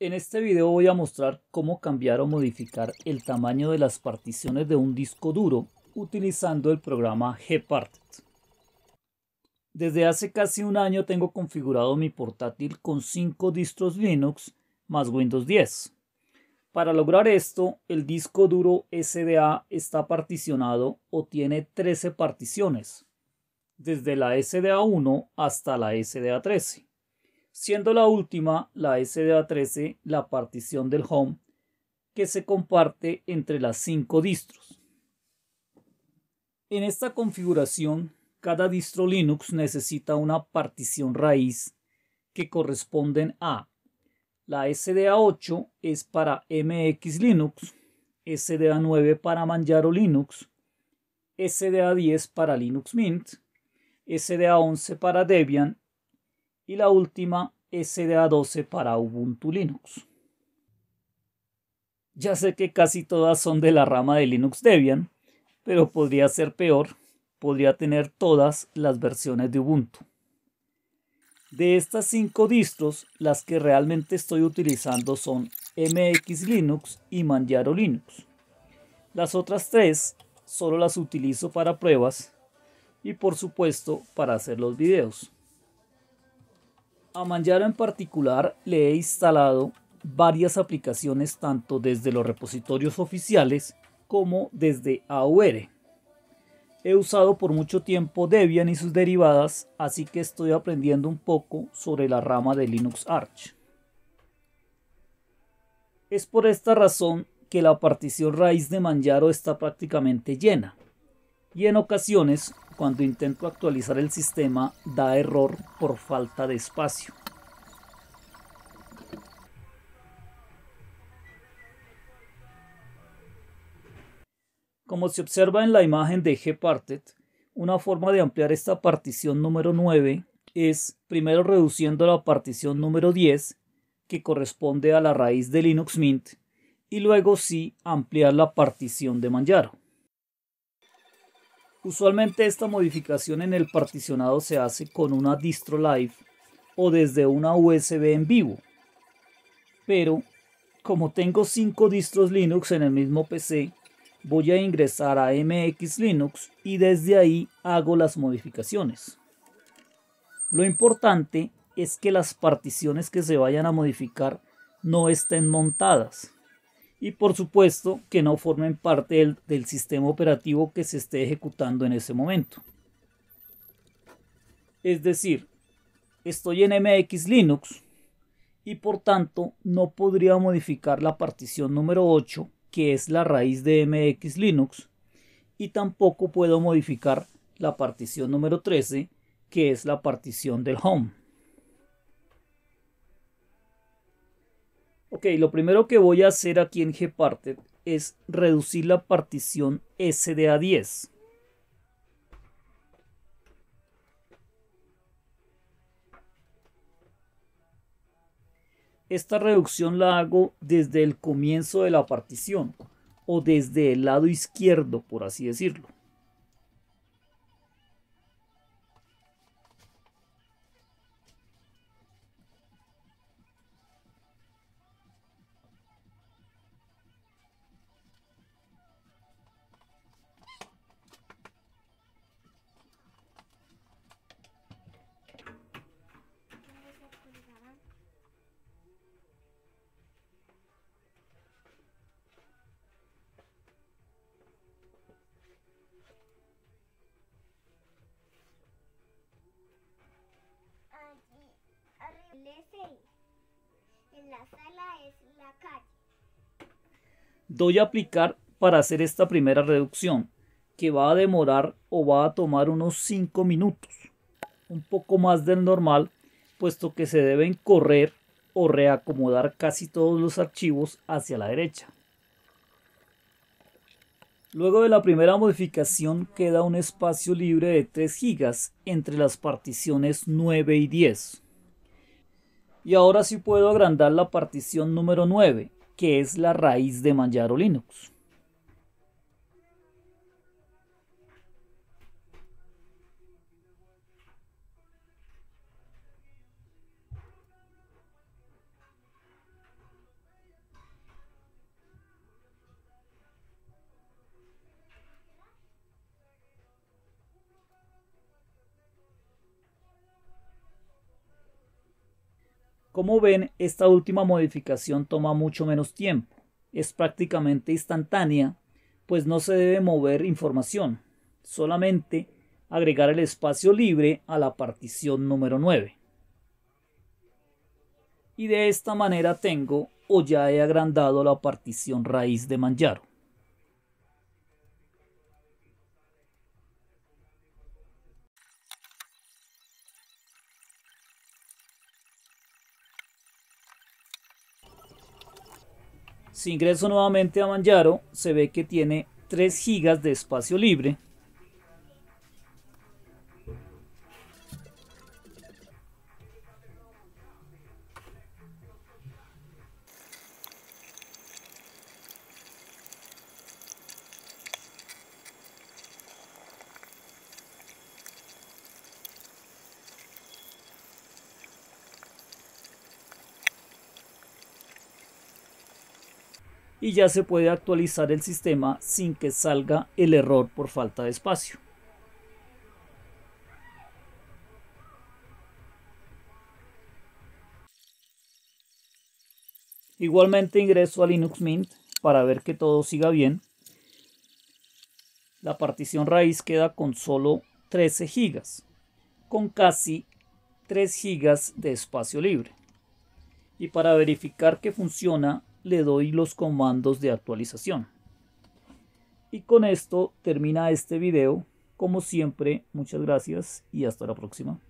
En este video voy a mostrar cómo cambiar o modificar el tamaño de las particiones de un disco duro utilizando el programa Gparted. Desde hace casi un año tengo configurado mi portátil con 5 distros Linux más Windows 10. Para lograr esto, el disco duro SDA está particionado o tiene 13 particiones, desde la SDA1 hasta la SDA 13 siendo la última, la SDA13, la partición del home, que se comparte entre las cinco distros. En esta configuración, cada distro Linux necesita una partición raíz que corresponden a la SDA8 es para MX Linux, SDA9 para Manjaro Linux, SDA10 para Linux Mint, SDA11 para Debian y la última SDA12 para Ubuntu Linux. Ya sé que casi todas son de la rama de Linux Debian, pero podría ser peor, podría tener todas las versiones de Ubuntu. De estas cinco distros, las que realmente estoy utilizando son MX Linux y Manjaro Linux. Las otras tres solo las utilizo para pruebas y por supuesto para hacer los videos. A Manjaro en particular le he instalado varias aplicaciones tanto desde los repositorios oficiales como desde AUR. He usado por mucho tiempo Debian y sus derivadas, así que estoy aprendiendo un poco sobre la rama de Linux Arch. Es por esta razón que la partición raíz de Manjaro está prácticamente llena y en ocasiones cuando intento actualizar el sistema da error por falta de espacio. Como se observa en la imagen de Gparted, una forma de ampliar esta partición número 9 es primero reduciendo la partición número 10, que corresponde a la raíz de Linux Mint, y luego sí ampliar la partición de Manjaro. Usualmente esta modificación en el particionado se hace con una distro live o desde una USB en vivo. Pero como tengo 5 distros Linux en el mismo PC, voy a ingresar a MX Linux y desde ahí hago las modificaciones. Lo importante es que las particiones que se vayan a modificar no estén montadas y por supuesto que no formen parte del, sistema operativo que se esté ejecutando en ese momento. Es decir, estoy en MX Linux y por tanto no podría modificar la partición número 8 que es la raíz de MX Linux y tampoco puedo modificar la partición número 13 que es la partición del home. Ok, lo primero que voy a hacer aquí en Gparted es reducir la partición SD a 10. Esta reducción la hago desde el comienzo de la partición o desde el lado izquierdo, por así decirlo. En la sala es la calle. Doy a aplicar para hacer esta primera reducción, que va a demorar o va a tomar unos 5 minutos, un poco más del normal, puesto que se deben correr o reacomodar casi todos los archivos hacia la derecha. Luego de la primera modificación queda un espacio libre de 3 GB entre las particiones 9 y 10. Y ahora sí puedo agrandar la partición número 9, que es la raíz de Manjaro Linux. Como ven, esta última modificación toma mucho menos tiempo, es prácticamente instantánea, pues no se debe mover información, solamente agregar el espacio libre a la partición número 9. Y de esta manera tengo o ya he agrandado la partición raíz de Manjaro. Si ingreso nuevamente a Manjaro, se ve que tiene 3 GB de espacio libre. y ya se puede actualizar el sistema sin que salga el error por falta de espacio. Igualmente ingreso a Linux Mint para ver que todo siga bien. La partición raíz queda con solo 13 GB, con casi 3 GB de espacio libre. Y para verificar que funciona le doy los comandos de actualización. Y con esto termina este video. Como siempre, muchas gracias y hasta la próxima.